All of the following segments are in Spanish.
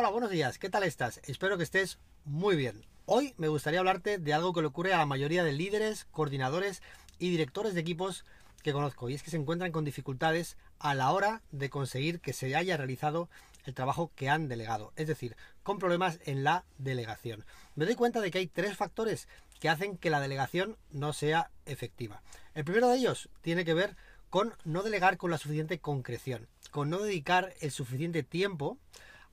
Hola, buenos días, ¿qué tal estás? Espero que estés muy bien. Hoy me gustaría hablarte de algo que le ocurre a la mayoría de líderes, coordinadores y directores de equipos que conozco, y es que se encuentran con dificultades a la hora de conseguir que se haya realizado el trabajo que han delegado, es decir, con problemas en la delegación. Me doy cuenta de que hay tres factores que hacen que la delegación no sea efectiva. El primero de ellos tiene que ver con no delegar con la suficiente concreción, con no dedicar el suficiente tiempo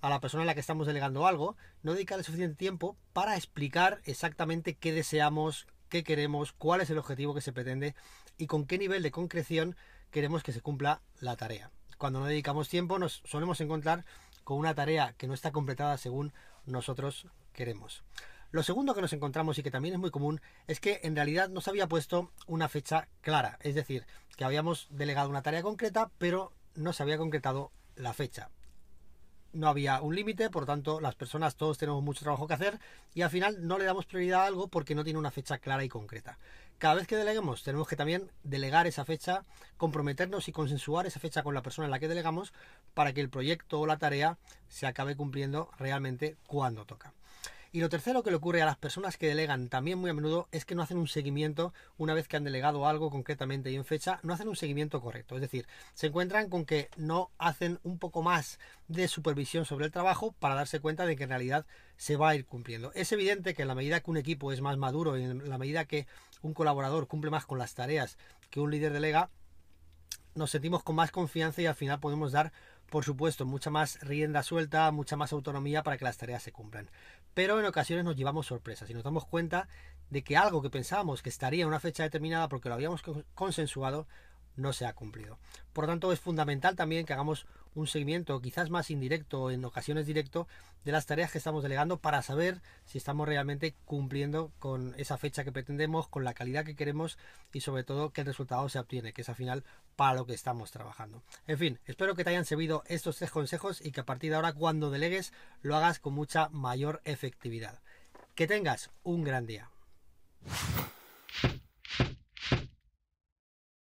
a la persona a la que estamos delegando algo, no dedicarle suficiente tiempo para explicar exactamente qué deseamos, qué queremos, cuál es el objetivo que se pretende y con qué nivel de concreción queremos que se cumpla la tarea. Cuando no dedicamos tiempo nos solemos encontrar con una tarea que no está completada según nosotros queremos. Lo segundo que nos encontramos y que también es muy común es que en realidad no se había puesto una fecha clara, es decir, que habíamos delegado una tarea concreta pero no se había concretado la fecha no había un límite, por tanto las personas todos tenemos mucho trabajo que hacer y al final no le damos prioridad a algo porque no tiene una fecha clara y concreta. Cada vez que deleguemos tenemos que también delegar esa fecha, comprometernos y consensuar esa fecha con la persona en la que delegamos para que el proyecto o la tarea se acabe cumpliendo realmente cuando toca. Y lo tercero que le ocurre a las personas que delegan también muy a menudo es que no hacen un seguimiento una vez que han delegado algo concretamente y en fecha, no hacen un seguimiento correcto. Es decir, se encuentran con que no hacen un poco más de supervisión sobre el trabajo para darse cuenta de que en realidad se va a ir cumpliendo. Es evidente que en la medida que un equipo es más maduro y en la medida que un colaborador cumple más con las tareas que un líder delega, nos sentimos con más confianza y al final podemos dar por supuesto, mucha más rienda suelta, mucha más autonomía para que las tareas se cumplan. Pero en ocasiones nos llevamos sorpresas y nos damos cuenta de que algo que pensábamos que estaría en una fecha determinada porque lo habíamos consensuado, no se ha cumplido. Por lo tanto, es fundamental también que hagamos un seguimiento, quizás más indirecto, en ocasiones directo, de las tareas que estamos delegando para saber si estamos realmente cumpliendo con esa fecha que pretendemos, con la calidad que queremos y sobre todo que el resultado se obtiene, que es al final para lo que estamos trabajando. En fin, espero que te hayan servido estos tres consejos y que a partir de ahora cuando delegues lo hagas con mucha mayor efectividad. Que tengas un gran día.